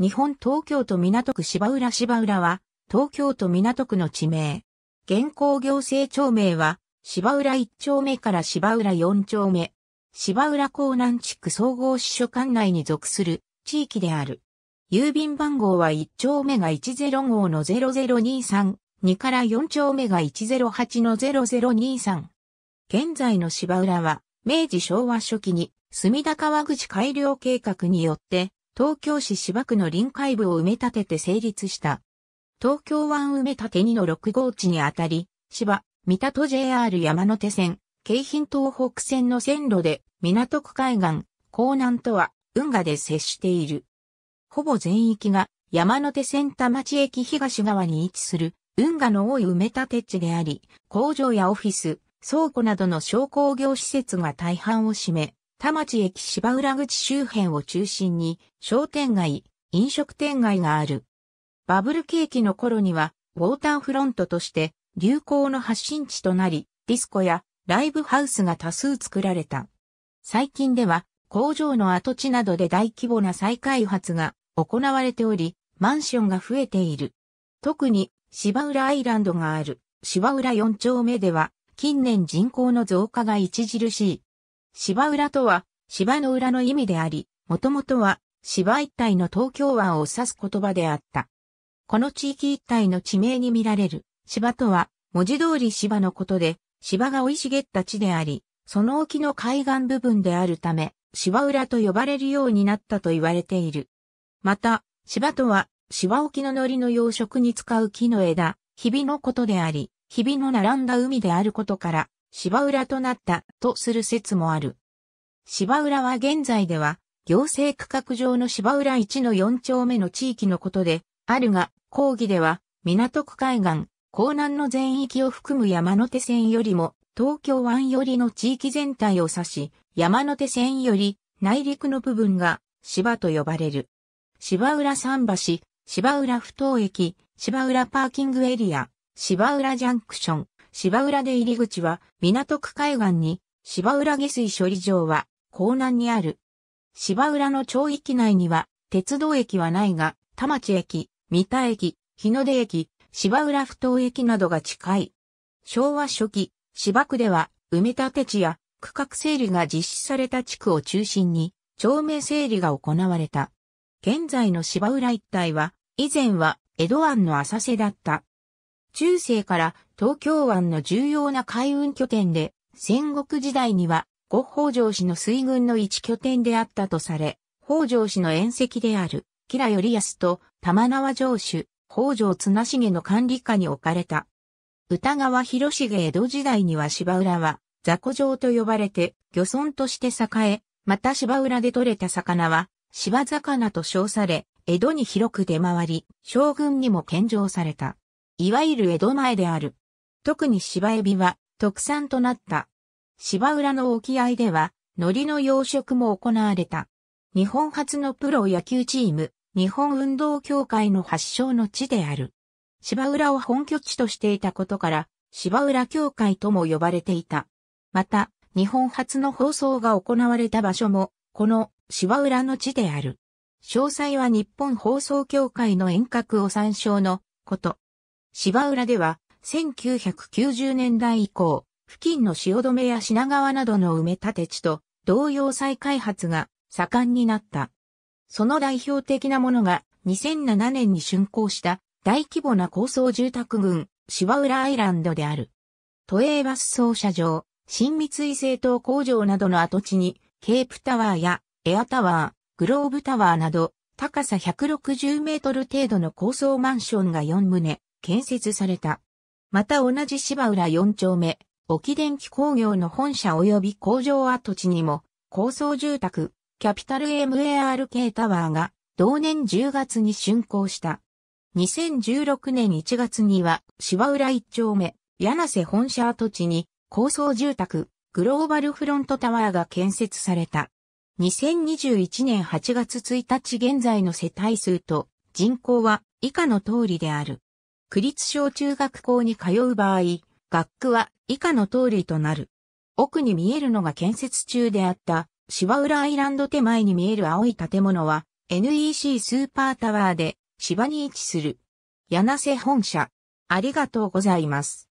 日本東京都港区芝浦芝浦は、東京都港区の地名。現行行政町名は、芝浦1丁目から芝浦4丁目。芝浦港南地区総合支所管内に属する地域である。郵便番号は1丁目が10号の0023、2から4丁目が108の0023。現在の芝浦は、明治昭和初期に、隅田川口改良計画によって、東京市芝区の臨海部を埋め立てて成立した。東京湾埋め立て2の6号地にあたり、芝、三田と JR 山手線、京浜東北線の線路で港区海岸、港南とは運河で接している。ほぼ全域が山手線田町駅東側に位置する運河の多い埋め立て地であり、工場やオフィス、倉庫などの商工業施設が大半を占め、田町駅芝浦口周辺を中心に商店街、飲食店街がある。バブル景気の頃には、ウォーターフロントとして流行の発信地となり、ディスコやライブハウスが多数作られた。最近では、工場の跡地などで大規模な再開発が行われており、マンションが増えている。特に、芝浦アイランドがある、芝浦4丁目では、近年人口の増加が著しい。芝浦とは、芝の裏の意味であり、もともとは、芝一帯の東京湾を指す言葉であった。この地域一帯の地名に見られる、芝とは、文字通り芝のことで、芝が生い茂った地であり、その沖の海岸部分であるため、芝浦と呼ばれるようになったと言われている。また、芝とは、芝沖の海苔の養殖に使う木の枝、ひびのことであり、ひびの並んだ海であることから、芝浦となったとする説もある。芝浦は現在では、行政区画上の芝浦1の4丁目の地域のことで、あるが、講義では、港区海岸、港南の全域を含む山手線よりも、東京湾寄りの地域全体を指し、山手線より内陸の部分が芝と呼ばれる。芝浦桟橋、芝浦不頭駅、芝浦パーキングエリア、芝浦ジャンクション、芝浦で入り口は港区海岸に芝浦下水処理場は港南にある。芝浦の町域内には鉄道駅はないが、田町駅、三田駅、日の出駅、芝浦不頭駅などが近い。昭和初期、芝区では埋め立て地や区画整理が実施された地区を中心に町名整理が行われた。現在の芝浦一帯は以前は江戸湾の浅瀬だった。中世から東京湾の重要な海運拠点で、戦国時代には、五北条氏の水軍の一拠点であったとされ、北条氏の縁石である、吉良頼康と玉縄城主、北条綱重の管理下に置かれた。歌川広重江戸時代には芝浦は、雑魚城と呼ばれて、漁村として栄え、また芝浦で採れた魚は、芝魚と称され、江戸に広く出回り、将軍にも献上された。いわゆる江戸前である。特に芝エビは特産となった。芝浦の沖合では、海苔の養殖も行われた。日本初のプロ野球チーム、日本運動協会の発祥の地である。芝浦を本拠地としていたことから、芝浦協会とも呼ばれていた。また、日本初の放送が行われた場所も、この芝浦の地である。詳細は日本放送協会の遠隔を参照のこと。芝浦では、1990年代以降、付近の汐留や品川などの埋め立て地と同様再開発が盛んになった。その代表的なものが2007年に竣工した大規模な高層住宅群芝浦アイランドである。都営バス操車場、新三井製糖工場などの跡地にケープタワーやエアタワー、グローブタワーなど高さ160メートル程度の高層マンションが4棟建設された。また同じ芝浦4丁目、沖電気工業の本社及び工場跡地にも、高層住宅、キャピタル MARK タワーが、同年10月に竣工した。2016年1月には、芝浦1丁目、柳瀬本社跡地に、高層住宅、グローバルフロントタワーが建設された。2021年8月1日現在の世帯数と人口は以下の通りである。区立小中学校に通う場合、学区は以下の通りとなる。奥に見えるのが建設中であった芝浦アイランド手前に見える青い建物は NEC スーパータワーで芝に位置する柳瀬本社。ありがとうございます。